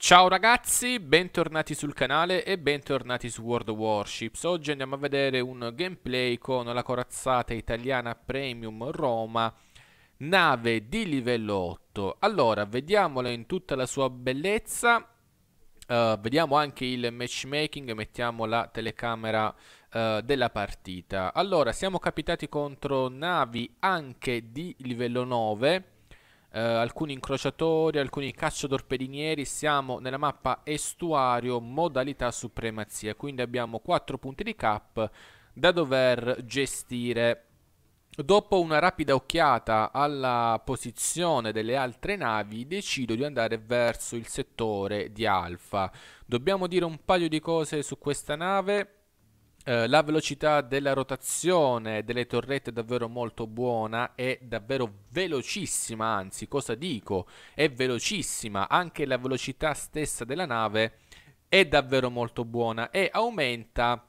Ciao ragazzi, bentornati sul canale e bentornati su World of Warships. Oggi andiamo a vedere un gameplay con la corazzata italiana Premium Roma, nave di livello 8. Allora, vediamola in tutta la sua bellezza. Uh, vediamo anche il matchmaking, mettiamo la telecamera uh, della partita. Allora, siamo capitati contro navi anche di livello 9 eh, alcuni incrociatori, alcuni cacciatorpedinieri, siamo nella mappa estuario modalità supremazia, quindi abbiamo 4 punti di cap da dover gestire. Dopo una rapida occhiata alla posizione delle altre navi, decido di andare verso il settore di Alfa. Dobbiamo dire un paio di cose su questa nave. Eh, la velocità della rotazione delle torrette è davvero molto buona, è davvero velocissima, anzi cosa dico, è velocissima, anche la velocità stessa della nave è davvero molto buona e aumenta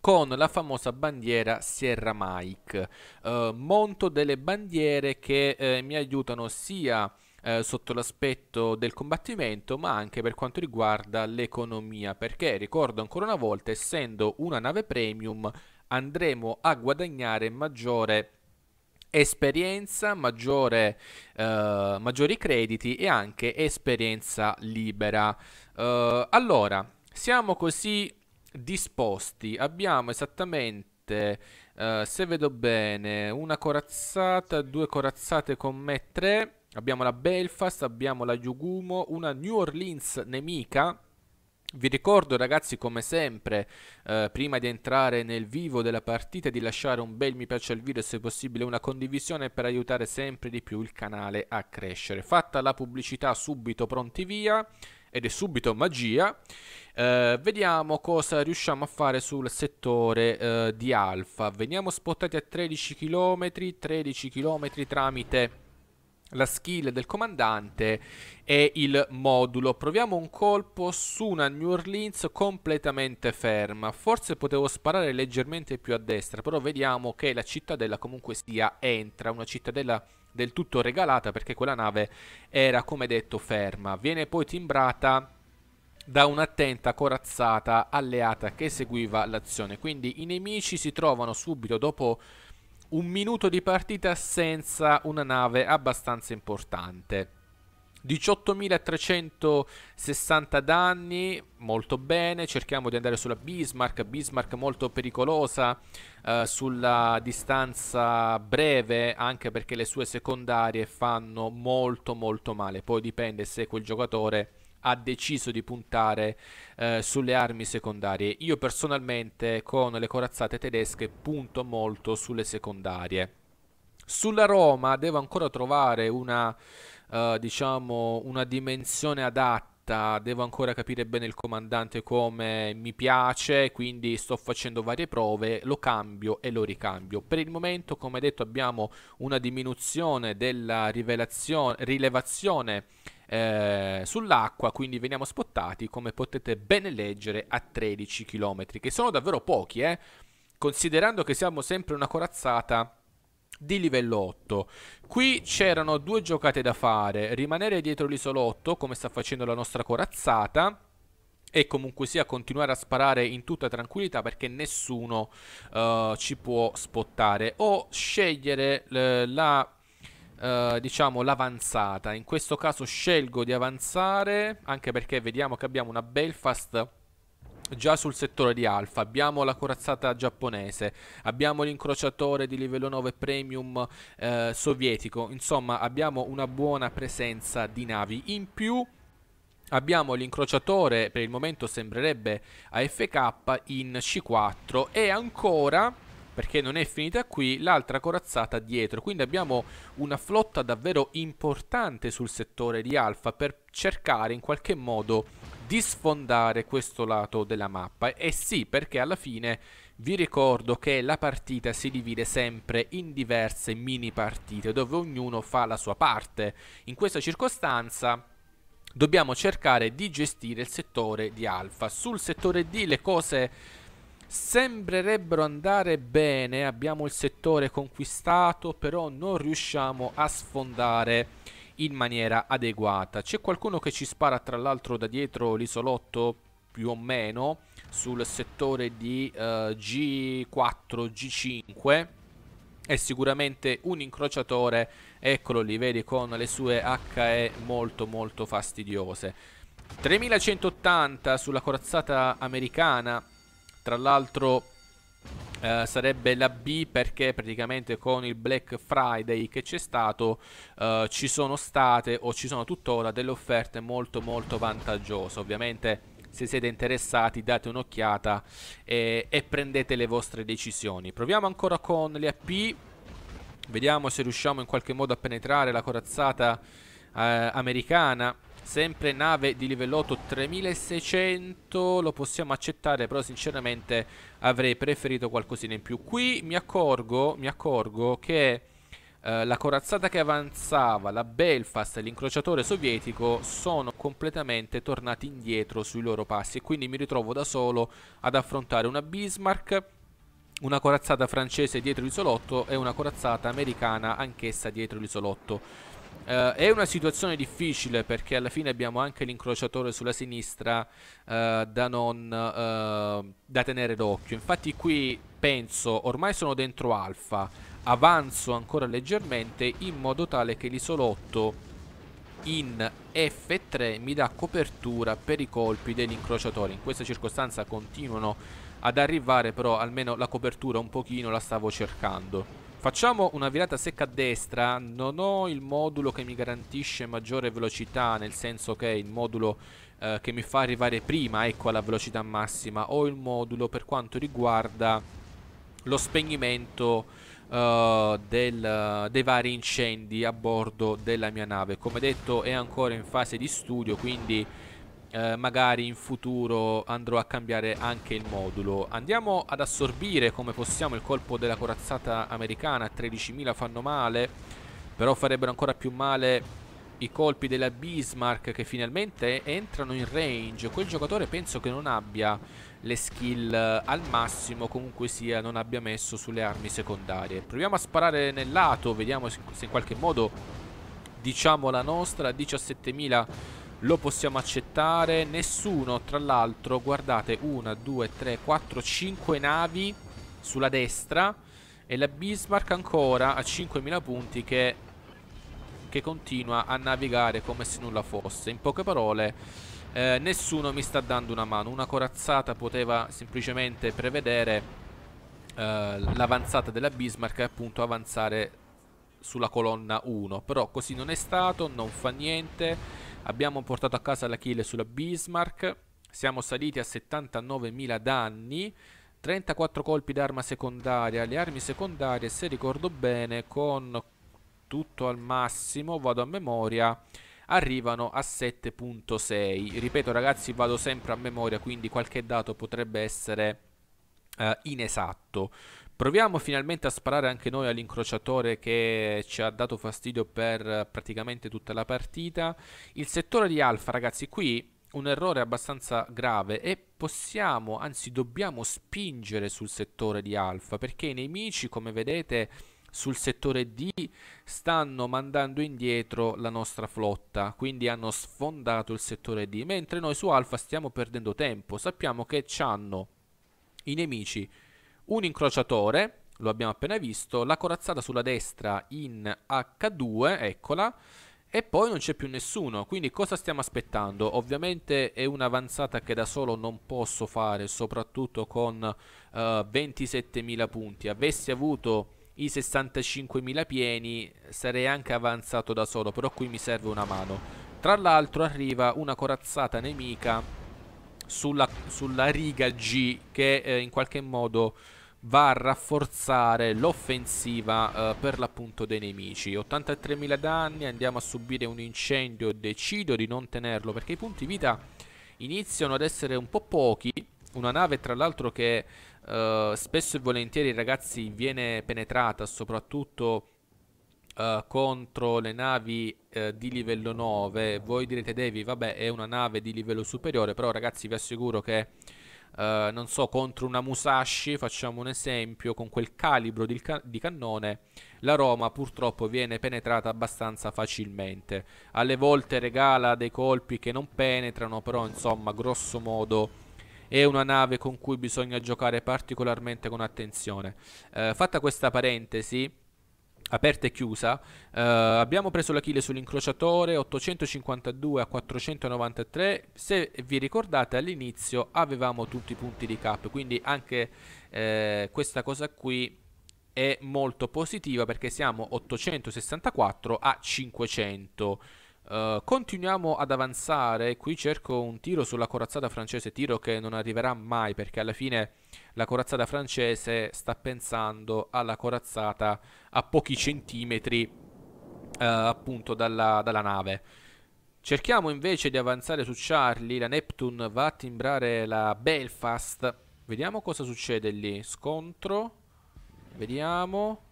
con la famosa bandiera Sierra Mike. Eh, monto delle bandiere che eh, mi aiutano sia eh, sotto l'aspetto del combattimento, ma anche per quanto riguarda l'economia, perché ricordo ancora una volta, essendo una nave premium, andremo a guadagnare maggiore esperienza, maggiore, eh, maggiori crediti e anche esperienza libera. Eh, allora, siamo così disposti, abbiamo esattamente Uh, se vedo bene, una corazzata, due corazzate con me, tre. Abbiamo la Belfast, abbiamo la Yugumo, una New Orleans nemica. Vi ricordo ragazzi come sempre, eh, prima di entrare nel vivo della partita, di lasciare un bel mi piace al video e se possibile una condivisione per aiutare sempre di più il canale a crescere. Fatta la pubblicità subito pronti via, ed è subito magia, eh, vediamo cosa riusciamo a fare sul settore eh, di alfa. Veniamo spottati a 13 km, 13 km tramite la skill del comandante e il modulo. Proviamo un colpo su una New Orleans completamente ferma. Forse potevo sparare leggermente più a destra, però vediamo che la cittadella comunque sia entra, una cittadella del tutto regalata perché quella nave era come detto ferma. Viene poi timbrata da un'attenta corazzata alleata che seguiva l'azione. Quindi i nemici si trovano subito dopo un minuto di partita senza una nave abbastanza importante. 18.360 danni, molto bene, cerchiamo di andare sulla Bismarck, Bismarck molto pericolosa eh, sulla distanza breve anche perché le sue secondarie fanno molto molto male, poi dipende se quel giocatore ha deciso di puntare eh, sulle armi secondarie. Io personalmente con le corazzate tedesche punto molto sulle secondarie. Sulla Roma devo ancora trovare una, eh, diciamo, una dimensione adatta lista, devo ancora capire bene il comandante come mi piace, quindi sto facendo varie prove, lo cambio e lo ricambio. Per il momento, come detto, abbiamo una diminuzione della rilevazione eh, sull'acqua, quindi veniamo spottati, come potete bene leggere, a 13 km, che sono davvero pochi, eh? considerando che siamo sempre una corazzata di livello 8. Qui c'erano due giocate da fare, rimanere dietro l'isolotto come sta facendo la nostra corazzata e comunque sia continuare a sparare in tutta tranquillità perché nessuno uh, ci può spottare o scegliere eh, la Uh, diciamo l'avanzata in questo caso scelgo di avanzare anche perché vediamo che abbiamo una Belfast già sul settore di Alfa, abbiamo la corazzata giapponese, abbiamo l'incrociatore di livello 9 premium eh, sovietico, insomma abbiamo una buona presenza di navi in più. Abbiamo l'incrociatore, per il momento sembrerebbe AFK in C4 e ancora perché non è finita qui, l'altra corazzata dietro. Quindi abbiamo una flotta davvero importante sul settore di Alfa per cercare in qualche modo di sfondare questo lato della mappa. E sì, perché alla fine vi ricordo che la partita si divide sempre in diverse mini partite dove ognuno fa la sua parte. In questa circostanza dobbiamo cercare di gestire il settore di alfa. Sul settore D le cose sembrerebbero andare bene, abbiamo il settore conquistato, però non riusciamo a sfondare in maniera adeguata. C'è qualcuno che ci spara tra l'altro da dietro l'isolotto più o meno sul settore di uh, G4, G5 è sicuramente un incrociatore, eccolo lì, vedi con le sue HE molto molto fastidiose. 3180 sulla corazzata americana tra l'altro eh, sarebbe la B perché praticamente con il Black Friday che c'è stato eh, ci sono state o ci sono tuttora delle offerte molto molto vantaggiose. Ovviamente se siete interessati date un'occhiata e, e prendete le vostre decisioni. Proviamo ancora con le AP. Vediamo se riusciamo in qualche modo a penetrare la corazzata eh, americana Sempre nave di livello 8 3600 Lo possiamo accettare però sinceramente avrei preferito qualcosina in più Qui mi accorgo, mi accorgo che eh, la corazzata che avanzava, la Belfast e l'incrociatore sovietico sono completamente tornati indietro sui loro passi e quindi mi ritrovo da solo ad affrontare una Bismarck una corazzata francese dietro l'isolotto e una corazzata americana anch'essa dietro l'isolotto Uh, è una situazione difficile perché alla fine abbiamo anche l'incrociatore sulla sinistra uh, da, non, uh, da tenere d'occhio. Infatti qui penso, ormai sono dentro alfa, avanzo ancora leggermente in modo tale che l'isolotto in F3 mi dà copertura per i colpi dell'incrociatore. In questa circostanza continuano ad arrivare però almeno la copertura un pochino la stavo cercando. Facciamo una virata secca a destra, non ho il modulo che mi garantisce maggiore velocità, nel senso che il modulo eh, che mi fa arrivare prima, ecco, alla velocità massima, ho il modulo per quanto riguarda lo spegnimento eh, del, dei vari incendi a bordo della mia nave. Come detto è ancora in fase di studio, quindi eh, magari in futuro andrò a cambiare anche il modulo. Andiamo ad assorbire come possiamo il colpo della corazzata americana, 13.000 fanno male, però farebbero ancora più male i colpi della Bismarck che finalmente entrano in range. Quel giocatore penso che non abbia le skill eh, al massimo, comunque sia non abbia messo sulle armi secondarie. Proviamo a sparare nel lato, vediamo se in qualche modo diciamo la nostra, 17.000 lo possiamo accettare nessuno tra l'altro guardate 1 2 3 4 5 navi sulla destra e la Bismarck ancora a 5000 punti che, che continua a navigare come se nulla fosse in poche parole eh, nessuno mi sta dando una mano una corazzata poteva semplicemente prevedere eh, l'avanzata della Bismarck e appunto avanzare sulla colonna 1 però così non è stato non fa niente Abbiamo portato a casa la kill sulla Bismarck. Siamo saliti a 79.000 danni. 34 colpi d'arma secondaria. Le armi secondarie, se ricordo bene, con tutto al massimo, vado a memoria, arrivano a 7.6. Ripeto ragazzi, vado sempre a memoria, quindi qualche dato potrebbe essere eh, inesatto. Proviamo finalmente a sparare anche noi all'incrociatore che ci ha dato fastidio per praticamente tutta la partita. Il settore di alfa, ragazzi, qui un errore abbastanza grave e possiamo, anzi dobbiamo spingere sul settore di alfa perché i nemici, come vedete, sul settore D stanno mandando indietro la nostra flotta, quindi hanno sfondato il settore D, mentre noi su alfa stiamo perdendo tempo. Sappiamo che ci hanno i nemici un incrociatore, lo abbiamo appena visto, la corazzata sulla destra in H2, eccola, e poi non c'è più nessuno, quindi cosa stiamo aspettando? Ovviamente è un'avanzata che da solo non posso fare, soprattutto con uh, eh, 27.000 punti. Avessi avuto i 65.000 pieni sarei anche avanzato da solo, però qui mi serve una mano. Tra l'altro arriva una corazzata nemica sulla, sulla riga G che eh, in qualche modo va a rafforzare l'offensiva eh, per l'appunto dei nemici 83.000 danni andiamo a subire un incendio decido di non tenerlo perché i punti vita iniziano ad essere un po' pochi una nave tra l'altro che eh, spesso e volentieri ragazzi viene penetrata soprattutto eh, contro le navi eh, di livello 9 voi direte Devi vabbè è una nave di livello superiore però ragazzi vi assicuro che eh, non so, contro una Musashi, facciamo un esempio, con quel calibro di, ca- di, cannone, la Roma purtroppo viene penetrata abbastanza facilmente. Alle volte regala dei colpi che non penetrano, però insomma, grosso modo è una nave con cui bisogna giocare particolarmente con attenzione. Eh, fatta questa parentesi, aperta e chiusa. Uh, abbiamo preso l'Achille sull'incrociatore 852 a 493. Se vi ricordate all'inizio avevamo tutti i punti di cap, quindi anche eh, questa cosa qui è molto positiva perché siamo 864 a 500. Eh, continuiamo ad avanzare, qui cerco un tiro sulla corazzata francese, tiro che non arriverà mai perché alla fine la corazzata francese sta pensando alla corazzata a pochi centimetri uh, appunto dalla, dalla, nave. Cerchiamo invece di avanzare su Charlie, la Neptune va a timbrare la Belfast, vediamo cosa succede lì, scontro, vediamo...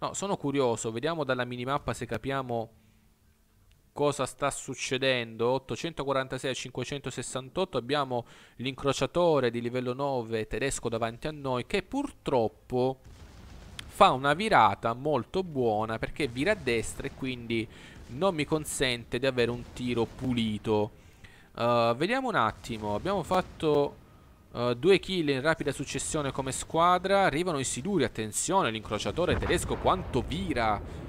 No, sono curioso, vediamo dalla minimappa se capiamo cosa sta succedendo 846 a 568 abbiamo l'incrociatore di livello 9 tedesco davanti a noi che purtroppo fa una virata molto buona perché vira a destra e quindi non mi consente di avere un tiro pulito uh, vediamo un attimo abbiamo fatto uh, due kill in rapida successione come squadra arrivano i siduri attenzione l'incrociatore tedesco quanto vira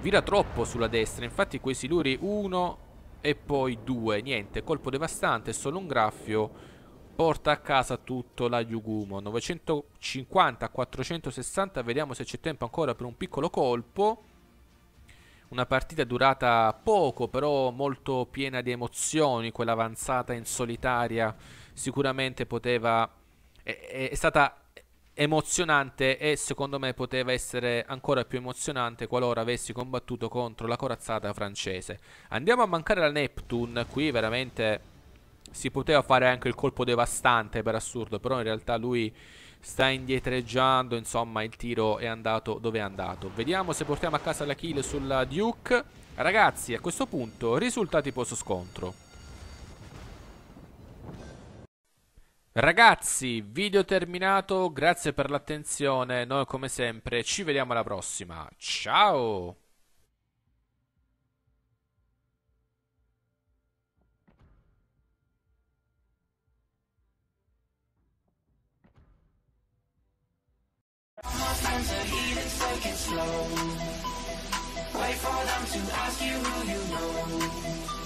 Vira troppo sulla destra, infatti quei siluri 1 e poi 2, niente, colpo devastante, solo un graffio, porta a casa tutto la Yugumo, 950 460, vediamo se c'è tempo ancora per un piccolo colpo, una partita durata poco, però molto piena di emozioni, quell'avanzata in solitaria sicuramente poteva... È, è, stata emozionante e secondo me poteva essere ancora più emozionante qualora avessi combattuto contro la corazzata francese. Andiamo a mancare la Neptune, qui veramente si poteva fare anche il colpo devastante per assurdo, però in realtà lui sta indietreggiando, insomma il tiro è andato dove è andato. Vediamo se portiamo a casa la kill sulla Duke. Ragazzi, a questo punto risultati post scontro. Ragazzi, video terminato, grazie per l'attenzione, noi come sempre ci vediamo alla prossima, ciao! Wait for them to ask you who you know